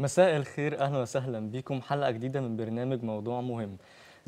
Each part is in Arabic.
مساء الخير اهلا وسهلا بكم حلقه جديده من برنامج موضوع مهم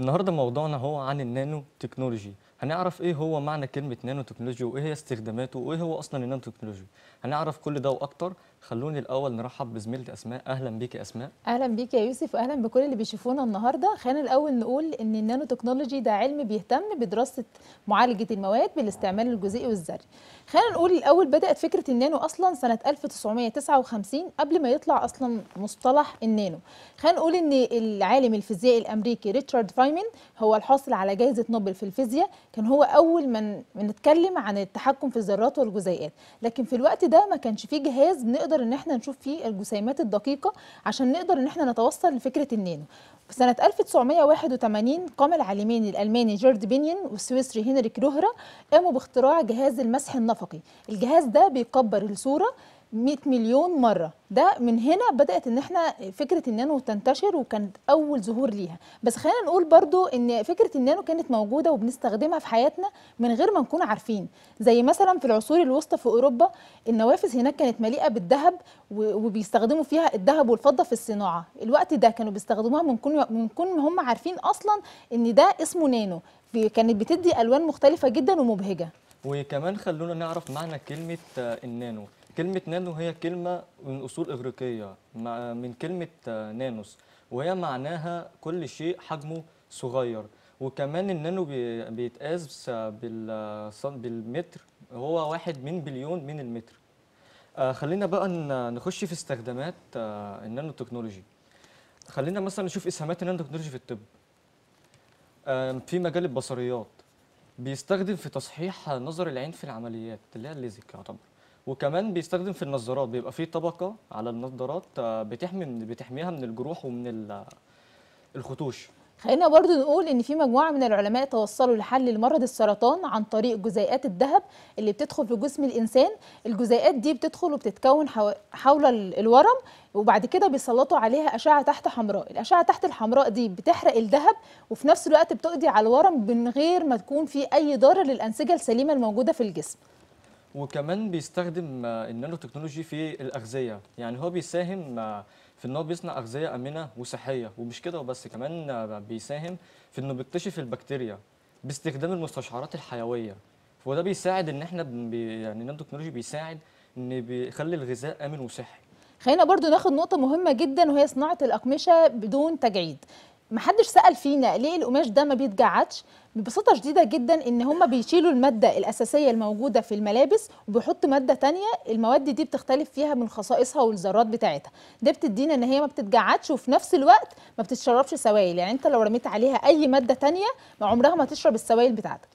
النهارده موضوعنا هو عن النانو تكنولوجي هنعرف ايه هو معنى كلمه نانو تكنولوجي وايه هي استخداماته وايه هو اصلا النانو تكنولوجي هنعرف كل ده واكتر خلوني الاول نرحب بزميلتي اسماء اهلا بيك يا اسماء اهلا بيك يا يوسف واهلا بكل اللي بيشوفونا النهارده خلينا الاول نقول ان النانو تكنولوجي ده علم بيهتم بدراسه معالجه المواد بالاستعمال الجزيئي والذري خلينا نقول الاول بدات فكره النانو اصلا سنه 1959 قبل ما يطلع اصلا مصطلح النانو خلينا نقول ان العالم الفيزيائي الامريكي ريتشارد فايمن هو الحاصل على جائزه نوبل في الفيزياء كان هو اول من بنتكلم عن التحكم في الذرات والجزيئات لكن في الوقت ده ما كانش فيه جهاز نقدر ان احنا نشوف فيه الجسيمات الدقيقه عشان نقدر ان احنا نتوصل لفكره النانو في سنه 1981 قام العالمين الالماني جورد بينين والسويسري هنريك روهرا قاموا باختراع جهاز المسح النفقي الجهاز ده بيكبر الصوره 100 مليون مره ده من هنا بدات ان احنا فكره النانو تنتشر وكانت اول ظهور ليها بس خلينا نقول برضو ان فكره النانو كانت موجوده وبنستخدمها في حياتنا من غير ما نكون عارفين زي مثلا في العصور الوسطى في اوروبا النوافذ هناك كانت مليئه بالذهب وبيستخدموا فيها الذهب والفضه في الصناعه الوقت ده كانوا بيستخدموها من كون من كون هم عارفين اصلا ان ده اسمه نانو كانت بتدي الوان مختلفه جدا ومبهجه وكمان خلونا نعرف معنى كلمه آه، النانو كلمة نانو هي كلمة من أصول إغريقية من كلمة آه، نانوس وهي معناها كل شيء حجمه صغير وكمان النانو بيتقاس بالمتر هو واحد من بليون من المتر آه، خلينا بقى نخش في استخدامات آه، النانو تكنولوجي خلينا مثلا نشوف اسهامات النانو تكنولوجي في الطب في مجال البصريات بيستخدم في تصحيح نظر العين في العمليات اللي هي الليزك يعتبر وكمان بيستخدم في النظارات بيبقى فيه طبقه على النظارات آه، بتحمي من بتحميها من الجروح ومن الخطوش خلينا برضو نقول ان في مجموعه من العلماء توصلوا لحل لمرض السرطان عن طريق جزيئات الذهب اللي بتدخل في جسم الانسان الجزيئات دي بتدخل وبتتكون حول الورم وبعد كده بيسلطوا عليها اشعه تحت حمراء الاشعه تحت الحمراء دي بتحرق الذهب وفي نفس الوقت بتقضي على الورم من غير ما تكون في اي ضرر للانسجه السليمه الموجوده في الجسم وكمان بيستخدم آه، النانو تكنولوجي في الاغذيه يعني هو بيساهم آه، في ان هو بيصنع اغذيه امنه وصحيه ومش كده وبس كمان آه، بيساهم في انه بيكتشف البكتيريا باستخدام المستشعرات الحيويه وده بيساعد ان احنا بي يعني النانو تكنولوجي بيساعد ان بيخلي الغذاء امن وصحي خلينا برضو ناخد نقطة مهمة جدا وهي صناعة الأقمشة بدون تجعيد محدش سال فينا ليه القماش ده ما بيتجعدش ببساطه شديده جدا ان هم بيشيلوا الماده الاساسيه الموجوده في الملابس وبيحطوا ماده تانية المواد دي بتختلف فيها من خصائصها والذرات بتاعتها ده بتدينا ان هي ما بتتجعدش وفي نفس الوقت ما بتتشربش سوائل يعني انت لو رميت عليها اي ماده تانية ما عمرها ما تشرب السوائل بتاعتك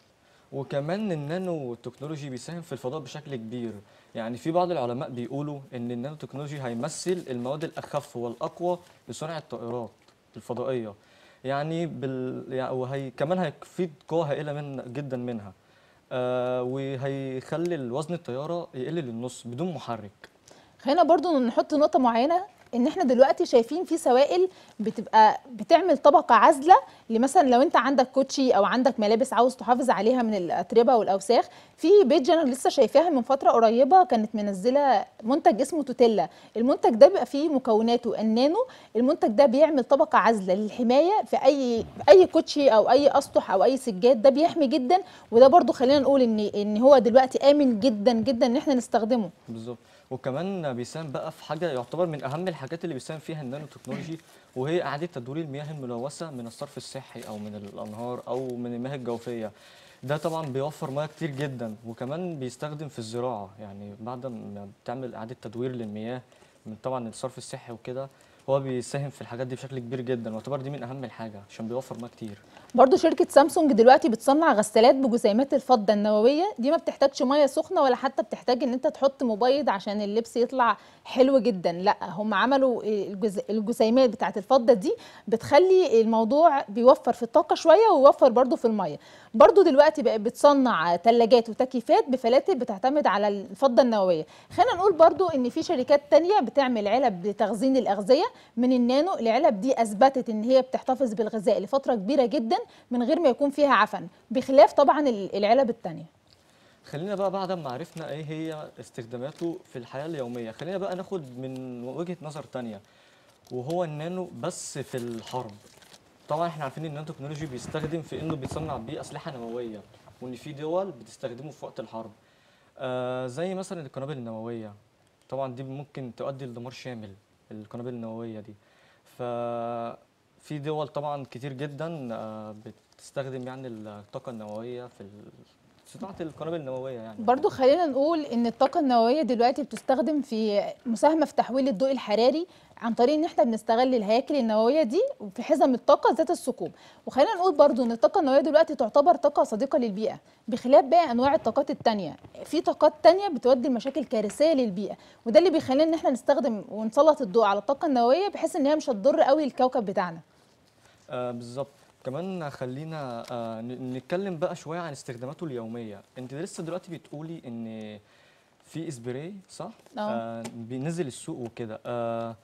وكمان النانو تكنولوجي بيساهم في الفضاء بشكل كبير يعني في بعض العلماء بيقولوا ان النانو تكنولوجي هيمثل المواد الاخف والاقوى لصنع الطائرات الفضائيه يعني بال يعني وهي كمان هيفيد قوه هائله من جدا منها آه وهيخلي وزن الطياره يقل للنص بدون محرك خلينا برضو نحط نقطه معينه ان احنا دلوقتي شايفين في سوائل بتبقى بتعمل طبقه عازله لمثلا لو انت عندك كوتشي او عندك ملابس عاوز تحافظ عليها من الاتربه والاوساخ في بيج انا لسه شايفاها من فتره قريبه كانت منزله منتج اسمه توتيلا المنتج ده بيبقى فيه مكوناته النانو المنتج ده بيعمل طبقه عازله للحمايه في اي اي كوتشي او اي اسطح او اي سجاد ده بيحمي جدا وده برده خلينا نقول ان ان هو دلوقتي امن جدا جدا ان احنا نستخدمه بالظبط وكمان بيساهم بقى في حاجه يعتبر من اهم الحاجات اللي بيساهم فيها النانو تكنولوجي وهي اعاده تدوير المياه الملوثه من الصرف الصحي او من الانهار او من المياه الجوفيه ده طبعا بيوفر مياه كتير جدا وكمان بيستخدم في الزراعه يعني بعد ما بتعمل اعاده تدوير للمياه من طبعا الصرف الصحي وكده هو بيساهم في الحاجات دي بشكل كبير جدا واعتبر دي من اهم الحاجه عشان بيوفر ما كتير برضه شركه سامسونج دلوقتي بتصنع غسالات بجسيمات الفضه النوويه دي ما بتحتاجش ميه سخنه ولا حتى بتحتاج ان انت تحط مبيض عشان اللبس يطلع حلو جدا لا هم عملوا الجسيمات بتاعه الفضه دي بتخلي الموضوع بيوفر في الطاقه شويه ويوفر برضه في الميه برضه دلوقتي بقت بتصنع ثلاجات وتكييفات بفلاتر بتعتمد على الفضه النوويه خلينا نقول برضه ان في شركات تانية بتعمل علب لتخزين الاغذيه من النانو العلب دي اثبتت ان هي بتحتفظ بالغذاء لفتره كبيره جدا من غير ما يكون فيها عفن بخلاف طبعا العلب الثانيه خلينا بقى بعد ما عرفنا ايه هي استخداماته في الحياه اليوميه خلينا بقى ناخد من وجهه نظر ثانيه وهو النانو بس في الحرب طبعا احنا عارفين ان النانو تكنولوجي بيستخدم في انه بيتصنع بيه اسلحه نوويه وان في دول بتستخدمه في وقت الحرب آه زي مثلا القنابل النوويه طبعا دي ممكن تؤدي لدمار شامل القنابل النوويه دي ففي دول طبعا كتير جدا آه، بتستخدم يعني الطاقه النوويه في صناعه القنابل النوويه يعني برضو خلينا نقول ان الطاقه النوويه دلوقتي بتستخدم في مساهمه في تحويل الضوء الحراري عن طريق ان احنا بنستغل الهياكل النوويه دي في حزم الطاقه ذات الثقوب وخلينا نقول برضو ان الطاقه النوويه دلوقتي تعتبر طاقه صديقه للبيئه بخلاف باقي انواع الطاقات التانية في طاقات تانية بتودي لمشاكل كارثيه للبيئه وده اللي بيخلينا ان احنا نستخدم ونسلط الضوء على الطاقه النوويه بحيث ان هي مش هتضر قوي الكوكب بتاعنا آه بالظبط كمان خلينا آه، نتكلم بقى شويه عن استخداماته اليوميه انت لسه دلوقتي بتقولي ان في اسبراي صح اه. آه بينزل السوق وكده آه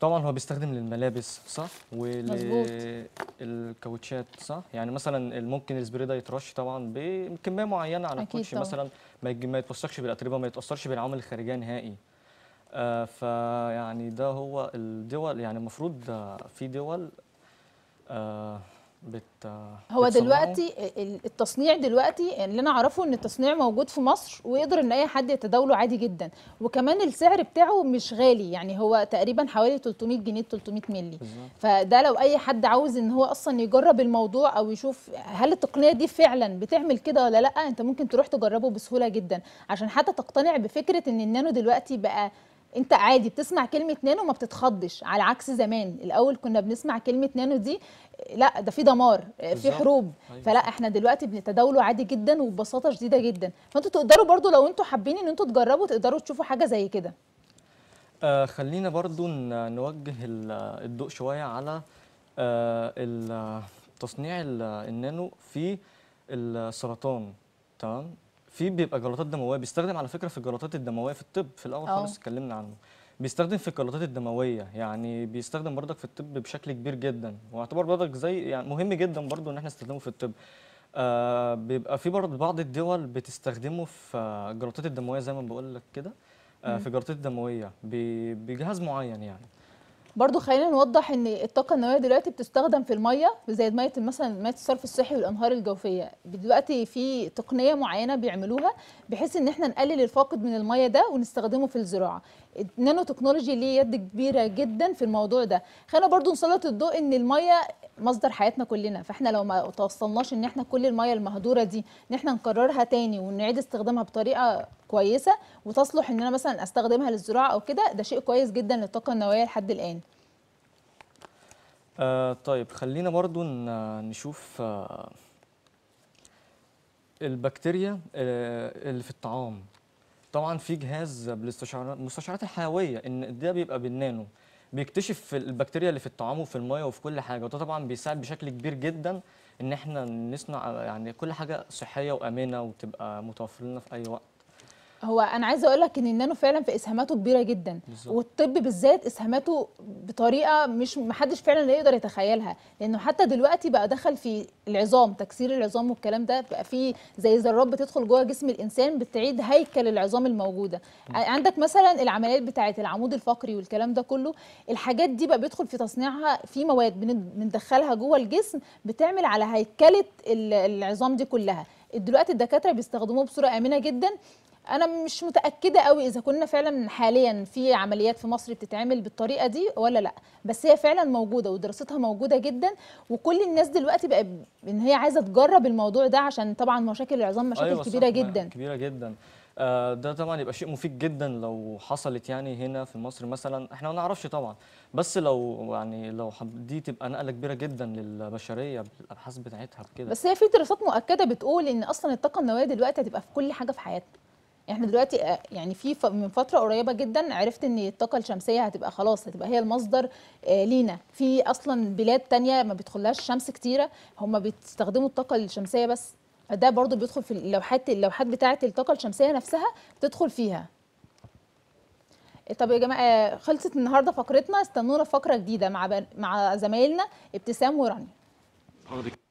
طبعا هو بيستخدم للملابس صح والكاوتشات صح يعني مثلا ممكن السبراي ده يترش طبعا بكميه معينه على الكوتش مثلا ما يتوسخش بالاتربه ما يتاثرش بالعوامل الخارجيه نهائي آه فيعني ده هو الدول يعني المفروض في دول آه، بت هو دلوقتي التصنيع دلوقتي يعني اللي انا اعرفه ان التصنيع موجود في مصر ويقدر ان اي حد يتداوله عادي جدا وكمان السعر بتاعه مش غالي يعني هو تقريبا حوالي 300 جنيه 300 مللي فده لو اي حد عاوز ان هو اصلا يجرب الموضوع او يشوف هل التقنيه دي فعلا بتعمل كده ولا لا انت ممكن تروح تجربه بسهوله جدا عشان حتى تقتنع بفكره ان النانو دلوقتي بقى انت عادي بتسمع كلمه نانو ما بتتخضش على عكس زمان الاول كنا بنسمع كلمه نانو دي لا ده في دمار آه، في حروب أيوة. فلا احنا دلوقتي بنتداوله عادي جدا وببساطه شديده جدا فانتوا تقدروا برضو لو انتوا حابين ان انتوا تجربوا تقدروا تشوفوا حاجه زي كده آه خلينا برضو نوجه الضوء شويه على آه تصنيع النانو في السرطان تمام في بيبقى جلطات دمويه بيستخدم على فكره في الجلطات الدمويه في الطب في الاول خالص اتكلمنا عنه بيستخدم في الجلطات الدمويه يعني بيستخدم برضك في الطب بشكل كبير جدا واعتبر برضك زي يعني مهم جدا برضو ان احنا نستخدمه في الطب آه بيبقى في برضه بعض الدول بتستخدمه في الجلطات الدمويه زي ما بقول لك كده آه في الجلطات الدمويه بجهاز معين يعني برضو خلينا نوضح ان الطاقه النوويه دلوقتي بتستخدم في الميه زي ميه مثلا ميه الصرف الصحي والانهار الجوفيه دلوقتي في تقنيه معينه بيعملوها بحيث ان احنا نقلل الفاقد من الميه ده ونستخدمه في الزراعه النانو تكنولوجي ليه يد كبيره جدا في الموضوع ده خلينا برضو نسلط الضوء ان الميه مصدر حياتنا كلنا فاحنا لو ما توصلناش ان احنا كل الميه المهدوره دي ان احنا نكررها تاني ونعيد استخدامها بطريقه كويسه وتصلح ان انا مثلا استخدمها للزراعه او كده ده شيء كويس جدا للطاقه النوويه لحد الان آه طيب خلينا برضو نشوف آه البكتيريا آه اللي في الطعام طبعا في جهاز بالاستشعارات المستشعرات الحيويه ان ده بيبقى بالنانو بيكتشف البكتيريا اللي في الطعام وفي المايه وفي كل حاجه وده طبعا بيساعد بشكل كبير جدا ان احنا نصنع يعني كل حاجه صحيه وامنه وتبقى متوفره لنا في اي وقت هو انا عايزه اقول لك ان النانو فعلا في اسهاماته كبيره جدا بالزبط. والطب بالذات اسهاماته بطريقه مش محدش فعلا يقدر يتخيلها لانه حتى دلوقتي بقى دخل في العظام تكسير العظام والكلام ده بقى في زي ذرات بتدخل جوه جسم الانسان بتعيد هيكل العظام الموجوده م. عندك مثلا العمليات بتاعه العمود الفقري والكلام ده كله الحاجات دي بقى بيدخل في تصنيعها في مواد بندخلها جوه الجسم بتعمل على هيكله العظام دي كلها دلوقتي الدكاتره بيستخدموه بصوره امنه جدا انا مش متاكده قوي اذا كنا فعلا حاليا في عمليات في مصر بتتعمل بالطريقه دي ولا لا بس هي فعلا موجوده ودراستها موجوده جدا وكل الناس دلوقتي بقى ان هي عايزه تجرب الموضوع ده عشان طبعا مشاكل العظام مشاكل أيوة كبيره جدا كبيره جدا آه، ده طبعا يبقى شيء مفيد جدا لو حصلت يعني هنا في مصر مثلا احنا ما نعرفش طبعا بس لو يعني لو دي تبقى نقله كبيره جدا للبشريه بالابحاث بتاعتها بكده بس هي في دراسات مؤكده بتقول ان اصلا الطاقه النوويه دلوقتي هتبقى في كل حاجه في حياتنا احنا دلوقتي آه، يعني في من فتره قريبه جدا عرفت ان الطاقه الشمسيه هتبقى خلاص هتبقى هي المصدر آه، لينا في اصلا بلاد تانية ما بيدخلهاش شمس كتيره هم بيستخدموا الطاقه الشمسيه بس فده برضو بيدخل في اللوحات اللوحات بتاعه الطاقه الشمسيه نفسها بتدخل فيها طب يا جماعه آه، خلصت النهارده فقرتنا استنونا فقره جديده مع مع زمايلنا ابتسام ورانيا